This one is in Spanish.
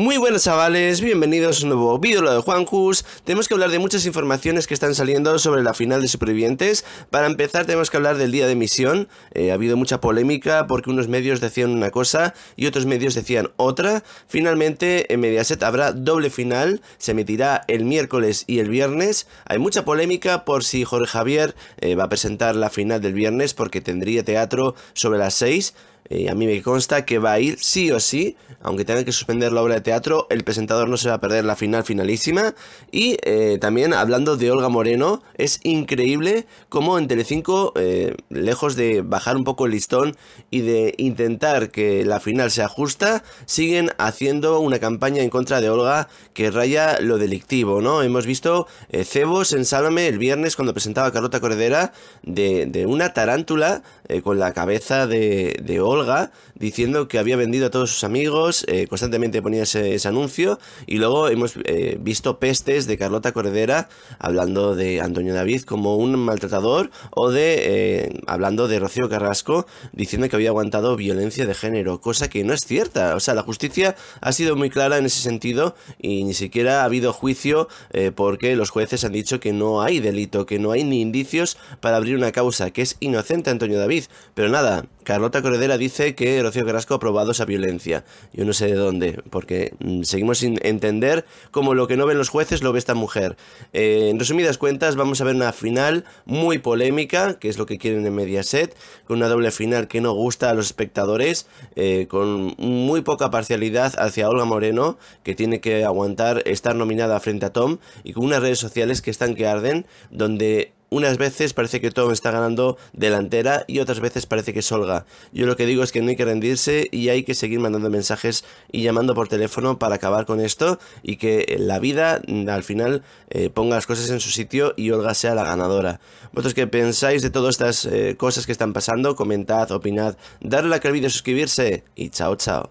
Muy buenos chavales, bienvenidos a un nuevo vídeo de Juanjus Tenemos que hablar de muchas informaciones que están saliendo sobre la final de Supervivientes Para empezar tenemos que hablar del día de emisión eh, Ha habido mucha polémica porque unos medios decían una cosa y otros medios decían otra Finalmente en Mediaset habrá doble final, se emitirá el miércoles y el viernes Hay mucha polémica por si Jorge Javier eh, va a presentar la final del viernes porque tendría teatro sobre las 6 eh, a mí me consta que va a ir sí o sí, aunque tenga que suspender la obra de teatro, el presentador no se va a perder la final finalísima. Y eh, también hablando de Olga Moreno, es increíble cómo en Telecinco, eh, lejos de bajar un poco el listón y de intentar que la final sea justa, siguen haciendo una campaña en contra de Olga que raya lo delictivo, ¿no? Hemos visto eh, cebos en Sálvame el viernes cuando presentaba Carlota de, una tarántula con la cabeza de Olga diciendo que había vendido a todos sus amigos, eh, constantemente ponía ese, anuncio y luego hemos eh, visto pestes de Carlota Cordera hablando de Antonio David como un maltratador o de eh, hablando de Rocío Carrasco diciendo que había aguantado violencia de género, cosa que no es cierta. O sea, la justicia ha sido muy clara en ese sentido y ni siquiera ha habido juicio porque los jueces han dicho que no hay delito, que no hay ni indicios para abrir una causa, que es inocente Antonio David. Pero nada, Carlota Corredera dice que Rocío Carrasco ha probado esa violencia. Yo no sé de dónde, porque mm, seguimos sin entender cómo lo que no ven los jueces lo ve esta mujer. Eh, en resumidas cuentas, vamos a ver una final muy polémica, que es lo que quieren en Mediaset, con una doble final que no gusta a los espectadores, eh, con muy poca parcialidad hacia Olga Moreno, que tiene que aguantar estar nominada frente a Tom, y con unas redes sociales que están que arden, donde unas veces parece que todo está ganando delantera y otras veces parece que Olga. Yo lo que digo es que no hay que rendirse y hay que seguir mandando mensajes y llamando por teléfono para acabar con esto y que la vida mm, al final eh, ponga las cosas en su sitio y Olga sea la ganadora. ¿Vosotros que pensáis de todas estas eh, cosas que están pasando? Comentad, opinad, darle like al vídeo, suscribirse y chao chao.